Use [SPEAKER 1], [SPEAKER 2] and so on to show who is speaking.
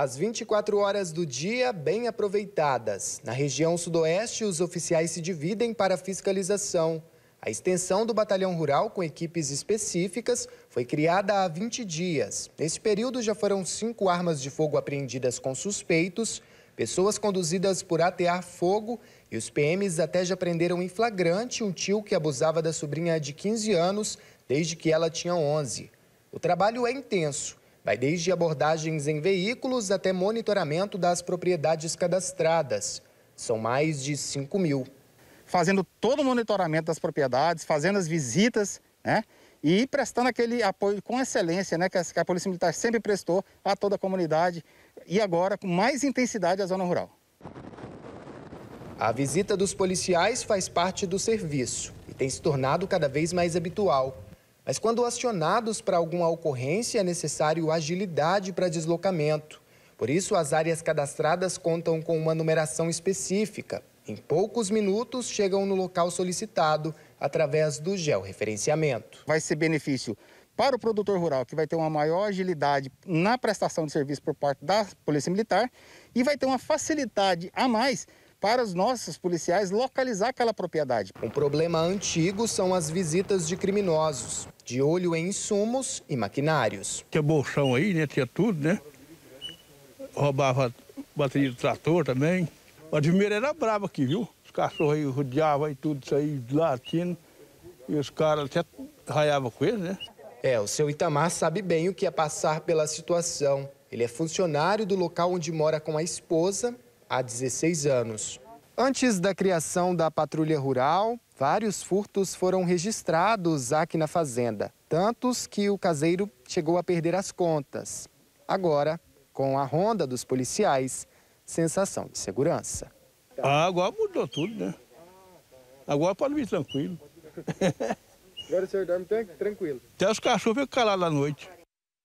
[SPEAKER 1] As 24 horas do dia bem aproveitadas. Na região sudoeste, os oficiais se dividem para fiscalização. A extensão do batalhão rural com equipes específicas foi criada há 20 dias. Nesse período, já foram cinco armas de fogo apreendidas com suspeitos, pessoas conduzidas por atear fogo e os PMs até já prenderam em flagrante um tio que abusava da sobrinha de 15 anos desde que ela tinha 11. O trabalho é intenso Vai desde abordagens em veículos até monitoramento das propriedades cadastradas. São mais de 5 mil.
[SPEAKER 2] Fazendo todo o monitoramento das propriedades, fazendo as visitas, né? E prestando aquele apoio com excelência, né? Que a, que a Polícia Militar sempre prestou a toda a comunidade e agora com mais intensidade à zona rural.
[SPEAKER 1] A visita dos policiais faz parte do serviço e tem se tornado cada vez mais habitual. Mas quando acionados para alguma ocorrência, é necessário agilidade para deslocamento. Por isso, as áreas cadastradas contam com uma numeração específica. Em poucos minutos, chegam no local solicitado através do georreferenciamento. Vai ser
[SPEAKER 2] benefício para o produtor rural, que vai ter uma maior agilidade na prestação de serviço por parte da Polícia Militar e vai ter uma facilidade a mais para os nossos policiais
[SPEAKER 1] localizar aquela propriedade. Um problema antigo são as visitas de criminosos de olho em insumos e maquinários.
[SPEAKER 2] Tinha bolsão aí, né? Tinha tudo, né? Roubava bateria de trator também. O Admira era brabo aqui, viu? Os cachorros aí rodeavam e tudo isso aí, latindo. E os caras até raiavam com ele,
[SPEAKER 1] né? É, o seu Itamar sabe bem o que é passar pela situação. Ele é funcionário do local onde mora com a esposa há 16 anos. Antes da criação da Patrulha Rural, Vários furtos foram registrados aqui na fazenda, tantos que o caseiro chegou a perder as contas. Agora, com a ronda dos policiais, sensação de segurança.
[SPEAKER 2] Ah, agora mudou tudo, né? Agora pode vir tranquilo.
[SPEAKER 1] Agora o senhor dorme tranquilo?
[SPEAKER 2] Até os cachorros ficam calados à noite.